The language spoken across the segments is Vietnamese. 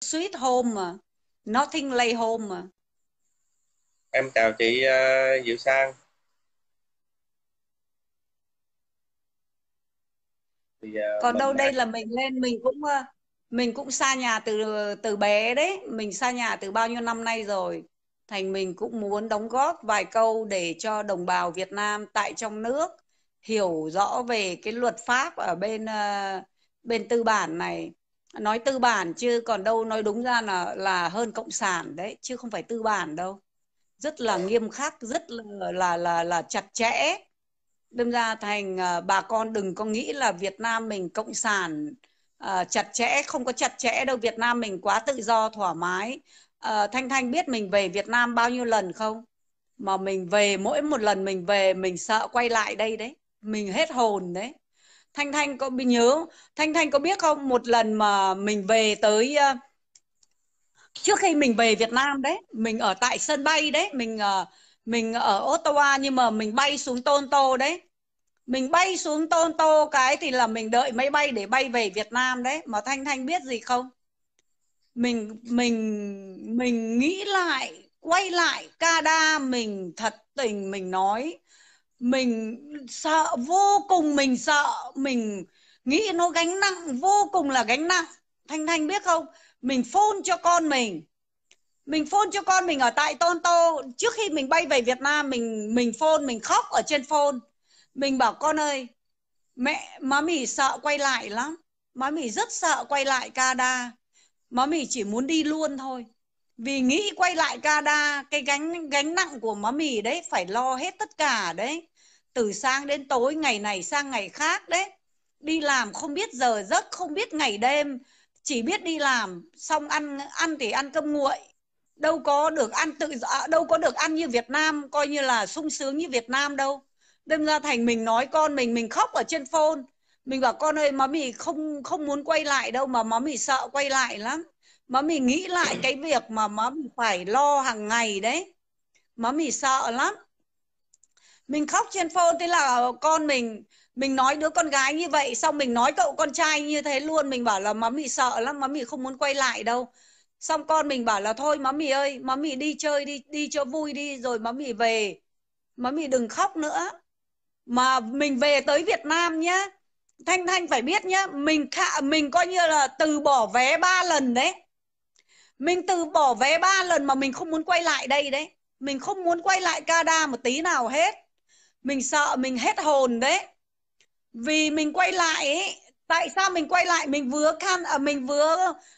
Sweet Home mà Nothing Lay Home mà em chào chị uh, Diệu Sang Thì, uh, còn đâu đây ờ, là mình lên mình cũng uh, mình cũng xa nhà từ từ bé đấy mình xa nhà từ bao nhiêu năm nay rồi thành mình cũng muốn đóng góp vài câu để cho đồng bào Việt Nam tại trong nước hiểu rõ về cái luật pháp ở bên uh, bên tư bản này nói tư bản chứ còn đâu nói đúng ra là là hơn cộng sản đấy chứ không phải tư bản đâu rất là ờ. nghiêm khắc rất là là là, là chặt chẽ đâm ra thành ờ, bà con đừng có nghĩ là Việt Nam mình cộng sản uh, chặt chẽ không có chặt chẽ đâu Việt Nam mình quá tự do thoải mái uh, Thanh Thanh biết mình về Việt Nam bao nhiêu lần không mà mình về mỗi một lần mình về mình sợ quay lại đây đấy mình hết hồn đấy thanh thanh có nhớ thanh thanh có biết không một lần mà mình về tới ờ, trước khi mình về Việt Nam đấy mình ở tại sân bay đấy mình ờ, mình ở Ottawa nhưng mà mình bay xuống Toronto đấy mình bay xuống Toronto cái thì là mình đợi máy bay để bay về Việt Nam đấy mà Thanh Thanh biết gì không mình mình mình nghĩ lại quay lại Canada mình thật tình mình nói mình sợ vô cùng mình sợ mình nghĩ nó gánh nặng vô cùng là gánh nặng thanh thanh biết không mình phôn cho con mình mình phôn cho con mình ở tại tôn tô trước khi mình bay về việt nam mình mình phôn mình khóc ở trên phôn mình bảo con ơi mẹ má mì sợ quay lại lắm má mì rất sợ quay lại canada má mì chỉ muốn đi luôn thôi vì nghĩ quay lại Canada cái gánh gánh nặng của má mì đấy phải lo hết tất cả đấy từ sáng đến tối ngày này sang ngày khác đấy đi làm không biết giờ giấc không biết ngày đêm chỉ biết đi làm xong ăn ăn thì ăn cơm nguội đâu có được ăn tự à, đâu có được ăn như Việt Nam coi như là sung sướng như Việt Nam đâu đâm ra thành mình nói con mình mình khóc ở trên phone mình bảo con ơi má mì không không muốn quay lại đâu mà má mì sợ quay lại lắm má mì nghĩ lại cái việc mà má mì phải lo hàng ngày đấy má mì sợ lắm mình khóc trên phone thế là ờ, con mình mình nói đứa con gái như vậy xong mình nói cậu con trai như thế luôn mình bảo là má mị sợ lắm má mị không muốn quay lại đâu xong con mình bảo là thôi má mị ơi má mị đi chơi đi đi cho vui đi rồi má mị về má mị đừng khóc nữa mà mình về tới Việt Nam nhá Thanh Thanh phải biết nhá mình khạ mình coi như là từ bỏ vé ba lần đấy mình từ bỏ vé ba lần mà mình không muốn quay lại đây đấy mình không muốn quay lại Canada một tí nào hết mình sợ mình hết hồn đấy vì mình quay lại ấy, tại sao mình quay lại mình vừa can à, mình vừa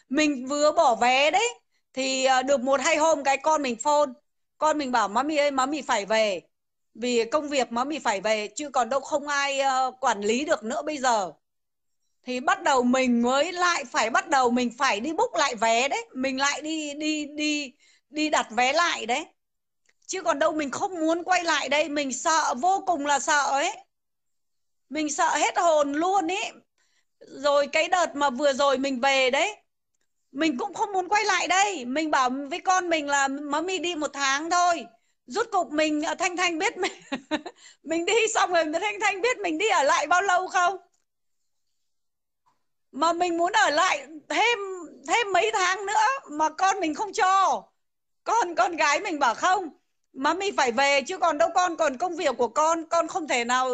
mình vừa bỏ vé đấy thì à, được một hai hôm cái con mình phone con mình bảo má mami ơi má mami phải về vì công việc má mami phải về chứ còn đâu không ai uh, quản lý được nữa bây giờ thì bắt đầu mình mới lại phải bắt đầu mình phải đi book lại vé đấy mình lại đi đi đi đi đặt vé lại đấy chứ còn đâu mình không muốn quay lại đây mình sợ vô cùng là sợ ấy mình sợ hết hồn luôn ấy rồi cái đợt mà vừa rồi mình về đấy mình cũng không muốn quay lại đây mình bảo với con mình là má mami đi một tháng thôi rút cục mình à, thanh thanh biết mình mình đi xong rồi thanh thanh biết mình đi ở lại bao lâu không mà mình muốn ở lại thêm thêm mấy tháng nữa mà con mình không cho con con gái mình bảo không má mình phải về chứ còn đâu con còn công việc của con con không thể nào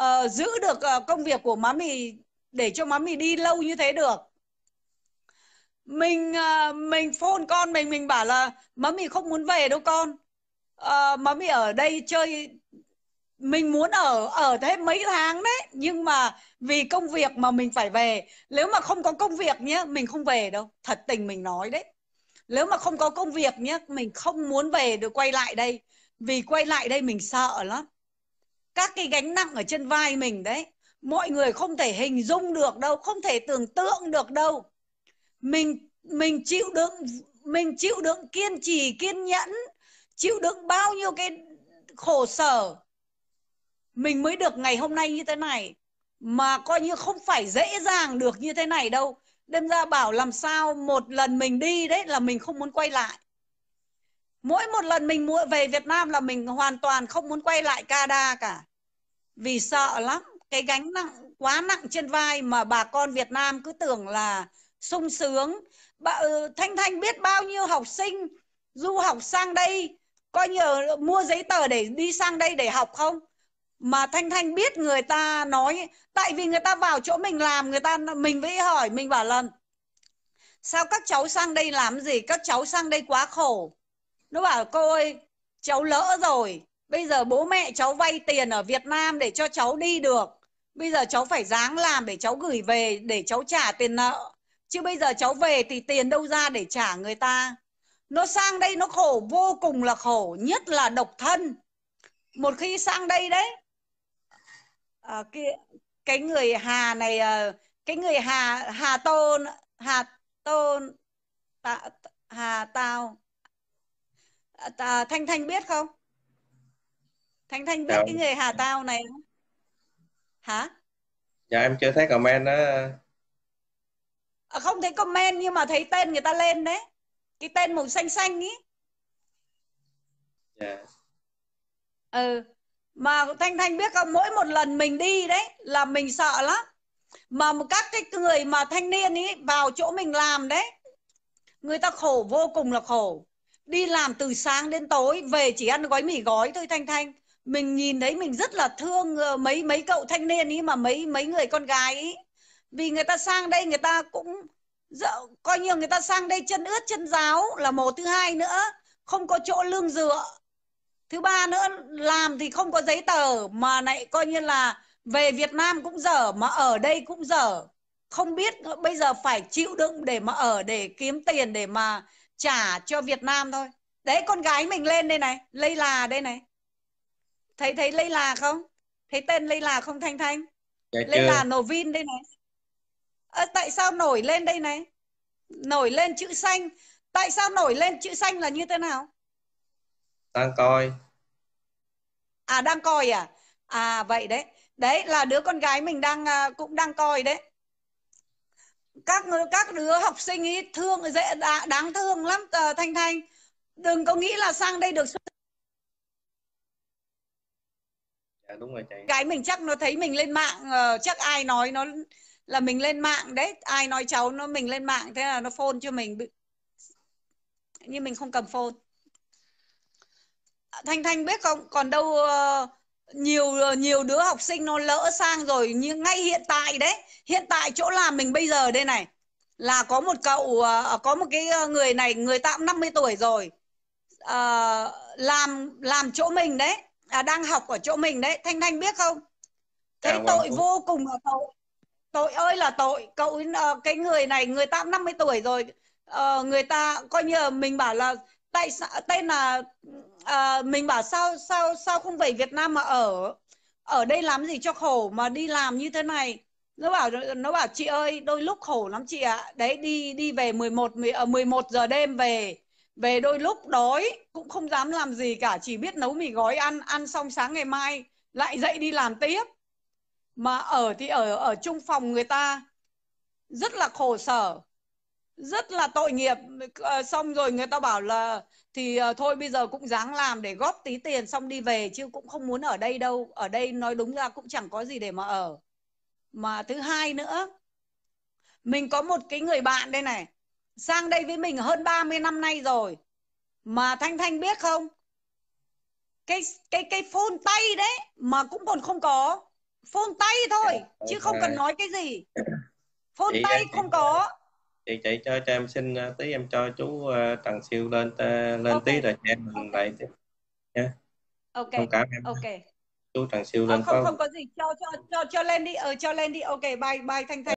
uh, giữ được uh, công việc của má mì để cho má mì đi lâu như thế được mình uh, mình phone con mình mình bảo là má mì không muốn về đâu con uh, má mì ở đây chơi mình muốn ở ở thêm mấy tháng đấy nhưng mà vì công việc mà mình phải về nếu mà không có công việc nhé mình không về đâu thật tình mình nói đấy nếu mà không có công việc nhé mình không muốn về được quay lại đây vì quay lại đây mình sợ lắm các cái gánh nặng ở trên vai mình đấy mọi người không thể hình dung được đâu không thể tưởng tượng được đâu mình mình chịu đựng mình chịu đựng kiên trì kiên nhẫn chịu đựng bao nhiêu cái khổ sở mình mới được ngày hôm nay như thế này mà coi như không phải dễ dàng được như thế này đâu đâm ra bảo làm sao một lần mình đi đấy là mình không muốn quay lại mỗi một lần mình mua về Việt Nam là mình hoàn toàn không muốn quay lại Canada cả vì sợ lắm cái gánh nặng quá nặng trên vai mà bà con Việt Nam cứ tưởng là sung sướng bà, ừ, Thanh Thanh biết bao nhiêu học sinh du học sang đây coi như mua giấy tờ để đi sang đây để học không mà thanh thanh biết người ta nói tại vì người ta vào chỗ mình làm người ta mình với hỏi mình bảo lần sao các cháu sang đây làm gì các cháu sang đây quá khổ nó bảo cô ơi cháu lỡ rồi bây giờ bố mẹ cháu vay tiền ở việt nam để cho cháu đi được bây giờ cháu phải dáng làm để cháu gửi về để cháu trả tiền nợ chứ bây giờ cháu về thì tiền đâu ra để trả người ta nó sang đây nó khổ vô cùng là khổ nhất là độc thân một khi sang đây đấy à, cái cái người Hà này ờ, cái người Hà Hà Tôn Hà Tôn tạ, Hà ờ, tao tạ, Thanh Thanh biết không? Thanh Thanh biết Đâu. cái dạ. người Hà Tao này không? Hả? Dạ em chưa thấy comment đó. À, không thấy comment nhưng mà thấy tên người ta lên đấy. Cái tên màu xanh xanh ý. Dạ. Ừ mà thanh thanh biết không mỗi một lần mình đi đấy là mình sợ lắm mà các cái người mà thanh niên ấy vào chỗ mình làm đấy người ta khổ vô cùng là khổ đi làm từ sáng đến tối về chỉ ăn gói mì gói thôi thanh thanh mình nhìn thấy mình rất là thương ờ, mấy mấy cậu thanh niên ấy mà mấy mấy người con gái ấy vì người ta sang đây người ta cũng dạo, coi như người ta sang đây chân ướt chân ráo là một thứ hai nữa không có chỗ lương dựa thứ ba nữa làm thì không có giấy tờ mà lại coi như là về Việt Nam cũng dở mà ở đây cũng dở không biết bây giờ phải chịu đựng để mà ở để kiếm tiền để mà trả cho Việt Nam thôi đấy con gái mình lên đây này lây là đây này thấy thấy lây là không thấy tên lây là không Thanh Thanh lây dạ là Novin đây này à, tại sao nổi lên đây này nổi lên chữ xanh tại sao nổi lên chữ xanh là như thế nào đang coi à đang coi à à vậy đấy đấy là đứa con gái mình đang à, cũng đang coi đấy các các đứa học sinh ý thương dễ đáng thương lắm thanh thanh đừng có nghĩ là sang đây được dạ đúng rồi chị cái mình chắc nó thấy mình lên mạng ờ, chắc ai nói nó là mình lên mạng đấy ai nói cháu nó mình lên mạng thế là nó phone cho mình nhưng mình không cầm phone thanh thanh biết không còn đâu ờ, nhiều ờ, nhiều đứa học sinh nó lỡ sang rồi nhưng ngay hiện tại đấy hiện tại chỗ làm mình bây giờ đây này là có một cậu ờ, có một cái người này người tạm cũng 50 tuổi rồi làm làm chỗ mình đấy à, đang học ở chỗ mình đấy thanh thanh biết không cái dạ vâng, tội vô cùng là tội tội ơi là tội cậu cái người này người tạm cũng 50 tuổi rồi người ta coi như là mình bảo là tại sao đây là à, mình bảo sao sao sao không về Việt Nam mà ở ở đây làm gì cho khổ mà đi làm như thế này nó bảo nó bảo chị ơi đôi lúc khổ lắm chị ạ à. đấy đi đi về 11 11 ờ, giờ đêm về về đôi lúc đói cũng không dám làm gì cả chỉ biết nấu mì gói ăn ăn xong sáng ngày mai lại dậy đi làm tiếp mà ở thì ở ở chung phòng người ta rất là khổ sở rất là tội nghiệp ờ, xong rồi người ta bảo là thì ờ, thôi bây giờ cũng dáng làm để góp tí tiền xong đi về chứ cũng không muốn ở đây đâu ở đây nói đúng ra cũng chẳng có gì để mà ở mà thứ hai nữa mình có một cái người bạn đây này sang đây với mình hơn 30 năm nay rồi mà thanh thanh biết không cái cái cái phone tay đấy mà cũng còn không có phone tay thôi dạ, chứ không cần nói cái gì phone tay không có chị chạy cho cho em xin à, tí em cho chú à, Trần Siêu lên à, lên okay. tí rồi cho em mình okay. lại tiếp nha ok thông cảm em ok chú Trần Siêu lên ờ, không, không có gì cho cho cho cho lên đi ờ cho lên đi ok bye bye Thanh Thanh